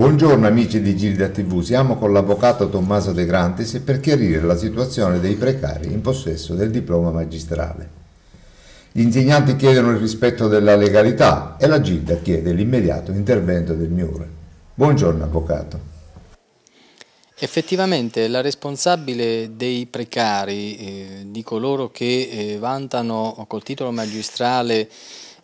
Buongiorno amici di Gilda TV, siamo con l'avvocato Tommaso De Grantis per chiarire la situazione dei precari in possesso del diploma magistrale. Gli insegnanti chiedono il rispetto della legalità e la Gilda chiede l'immediato intervento del Miure. Buongiorno avvocato. Effettivamente la responsabile dei precari, eh, di coloro che eh, vantano col titolo magistrale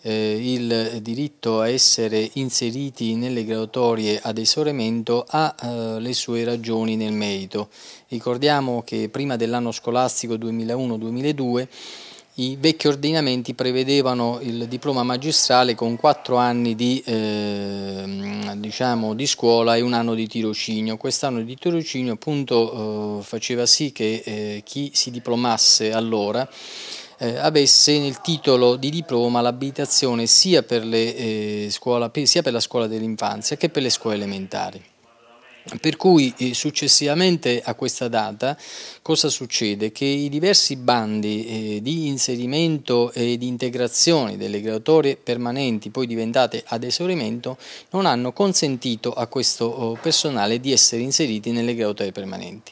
eh, il diritto a essere inseriti nelle graduatorie ad esaurimento ha eh, le sue ragioni nel merito. Ricordiamo che prima dell'anno scolastico 2001-2002 i vecchi ordinamenti prevedevano il diploma magistrale con quattro anni di, eh, diciamo, di scuola e un anno di tirocinio. Quest'anno di tirocinio appunto, eh, faceva sì che eh, chi si diplomasse allora eh, avesse nel titolo di diploma l'abilitazione sia, eh, sia per la scuola dell'infanzia che per le scuole elementari. Per cui eh, successivamente a questa data cosa succede? Che i diversi bandi eh, di inserimento e di integrazione delle graduatorie permanenti poi diventate ad esaurimento non hanno consentito a questo oh, personale di essere inseriti nelle graduatorie permanenti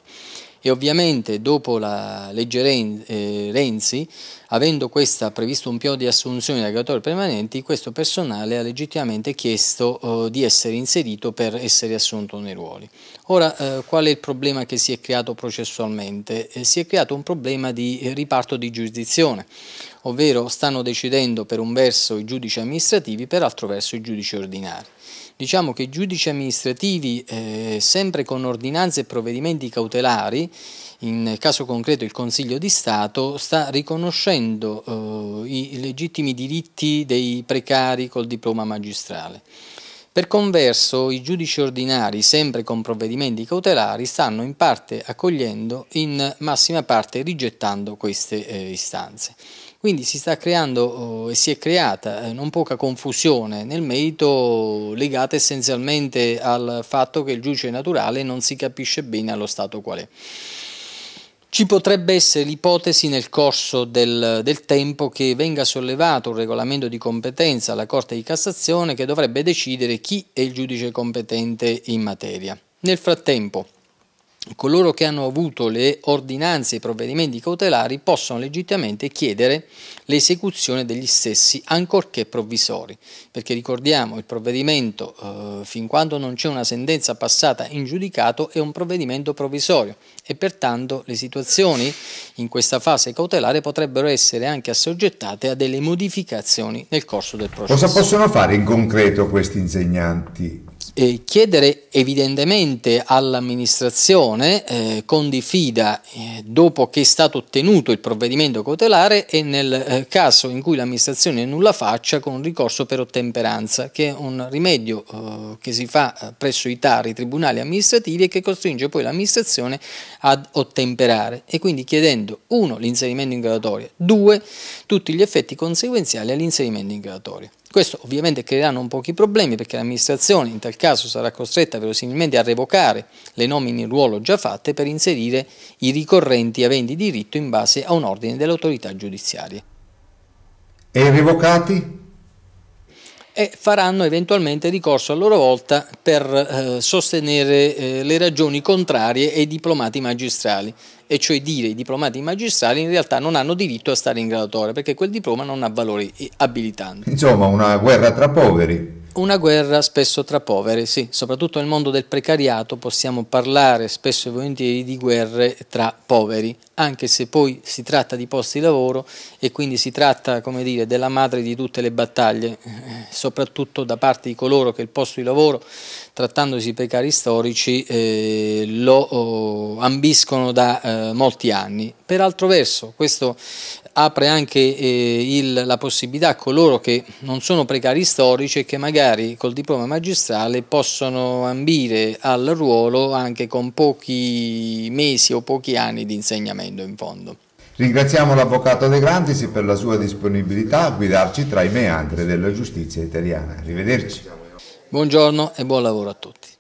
e ovviamente dopo la legge eh, Renzi, avendo questa previsto un piano di assunzioni di lavoratori permanenti, questo personale ha legittimamente chiesto oh, di essere inserito per essere assunto nei ruoli. Ora, eh, qual è il problema che si è creato processualmente? Eh, si è creato un problema di riparto di giurisdizione, ovvero stanno decidendo per un verso i giudici amministrativi, per altro verso i giudici ordinari. Diciamo che i giudici amministrativi, sempre con ordinanze e provvedimenti cautelari, in caso concreto il Consiglio di Stato, sta riconoscendo eh, i legittimi diritti dei precari col diploma magistrale. Per converso, i giudici ordinari, sempre con provvedimenti cautelari, stanno in parte accogliendo, in massima parte rigettando queste eh, istanze. Quindi si sta creando oh, e si è creata eh, non poca confusione nel merito legata essenzialmente al fatto che il giudice naturale non si capisce bene allo stato qual è. Ci potrebbe essere l'ipotesi nel corso del, del, tempo che venga sollevato un regolamento di competenza alla Corte di Cassazione che dovrebbe decidere chi è il giudice competente in materia. Nel frattempo, coloro che hanno avuto le ordinanze e i provvedimenti cautelari possono legittimamente chiedere l'esecuzione degli stessi, ancorché provvisori, perché ricordiamo il provvedimento, eh, fin quando non c'è una sentenza passata in giudicato, è un provvedimento provvisorio e pertanto le situazioni in questa fase cautelare potrebbero essere anche assoggettate a delle modificazioni nel corso del processo. Cosa possono fare in concreto questi insegnanti eh, chiedere evidentemente all'amministrazione eh, con diffida eh, dopo che è stato ottenuto il provvedimento cautelare e nel eh, caso in cui l'amministrazione nulla faccia con un ricorso per ottemperanza, che è un rimedio eh, che si fa eh, presso i tari tribunali amministrativi e che costringe poi l'amministrazione ad ottemperare e quindi chiedendo 1. l'inserimento in gradatoria, 2. tutti gli effetti conseguenziali all'inserimento in gradatoria. Questo ovviamente creerà non pochi problemi perché l'amministrazione in tal caso sarà costretta verosimilmente a revocare le nomine in ruolo già fatte per inserire i ricorrenti aventi diritto in base a un ordine delle autorità giudiziarie. E revocati? e faranno eventualmente ricorso a loro volta per eh, sostenere eh, le ragioni contrarie ai diplomati magistrali, e cioè dire i diplomati magistrali in realtà non hanno diritto a stare in graduatoria perché quel diploma non ha valori eh, abilitanti. Insomma, una guerra tra poveri. Una guerra spesso tra poveri, sì, soprattutto nel mondo del precariato possiamo parlare spesso e volentieri di guerre tra poveri, anche se poi si tratta di posti di lavoro e quindi si tratta, come dire, della madre di tutte le battaglie, eh, soprattutto da parte di coloro che il posto di lavoro, trattandosi di precari storici, eh, lo oh, ambiscono da eh, molti anni. Per altro verso, questo apre anche eh, il, la possibilità a coloro che non sono precari storici e che magari col diploma magistrale possono ambire al ruolo anche con pochi mesi o pochi anni di insegnamento in fondo. Ringraziamo l'Avvocato De Grandisi per la sua disponibilità a guidarci tra i meandri della giustizia italiana. Arrivederci. Buongiorno e buon lavoro a tutti.